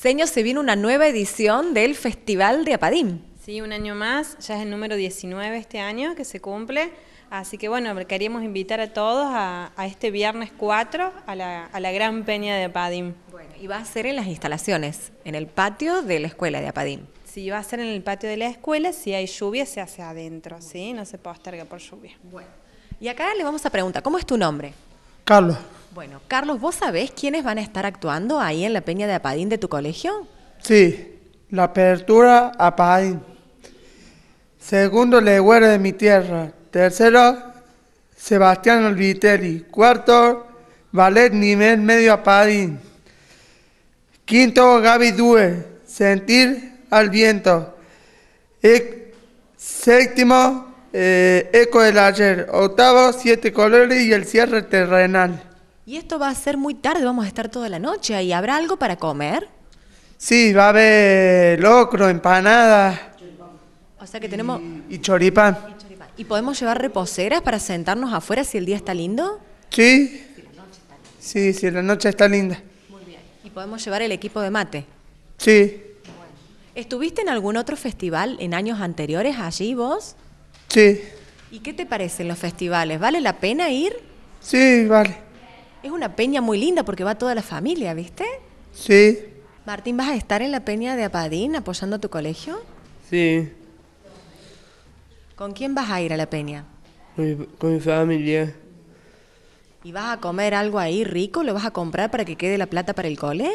Señor, se viene una nueva edición del Festival de Apadim. Sí, un año más, ya es el número 19 este año que se cumple. Así que bueno, queríamos invitar a todos a, este viernes 4 a la, Gran Peña de Apadim. Bueno, y va a ser en las instalaciones, en el patio de la escuela de Apadim. Si va a ser en el patio de la escuela, si hay lluvia se hace adentro, ¿sí? No se posterga por lluvia. Bueno. Y acá le vamos a preguntar, ¿cómo es tu nombre? Carlos. Bueno, Carlos, ¿vos sabés quiénes van a estar actuando ahí en la Peña de Apadín de tu colegio? Sí, la apertura Apadín. Segundo, Leguero de mi tierra. Tercero, Sebastián Olviteri. Cuarto, Valet Nivel Medio Apadín. Quinto, Gaby Due. Sentir al viento. E séptimo, eh, Eco del Ayer. Octavo, Siete Colores y el cierre terrenal. Y esto va a ser muy tarde, vamos a estar toda la noche ahí. ¿Habrá algo para comer? Sí, va a haber locro, empanadas. O sea que tenemos... Y, choripan. choripán. Y podemos llevar reposeras para sentarnos afuera si el día está lindo? Sí. Si la noche está linda. Sí, si la noche está linda. Muy bien. ¿Y podemos llevar el equipo de mate? Sí. ¿Estuviste en algún otro festival en años anteriores allí vos? Sí. ¿Y qué te parecen los festivales? ¿Vale la pena ir? Sí, vale. Es una peña muy linda porque va toda la familia, ¿viste? Sí. Martín, ¿vas a estar en la peña de Apadín apoyando a tu colegio? Sí. ¿Con quién vas a ir a la peña? Con mi, familia. ¿Y vas a comer algo ahí rico? ¿Lo vas a comprar para que quede la plata para el cole?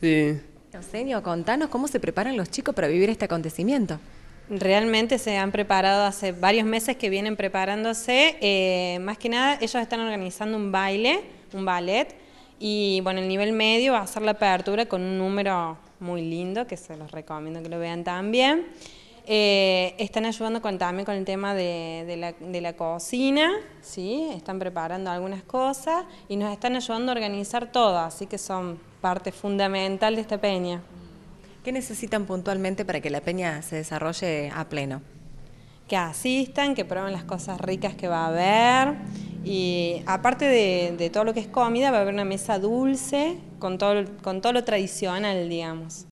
Sí. contanos cómo se preparan los chicos para vivir este acontecimiento. Realmente se han preparado hace varios meses que vienen preparándose. Eh, más que nada, ellos están organizando un baile, un ballet, y bueno, el nivel medio va a hacer la apertura con un número muy lindo, que se los recomiendo que lo vean también. Eh, están ayudando con, también con el tema de, la, de, la, cocina, ¿sí? están preparando algunas cosas y nos están ayudando a organizar todo, así que son parte fundamental de esta peña. ¿Qué necesitan puntualmente para que la peña se desarrolle a pleno? Que asistan, que prueben las cosas ricas que va a haber. Y aparte de, todo lo que es comida, va a haber una mesa dulce con todo, con todo lo tradicional, digamos.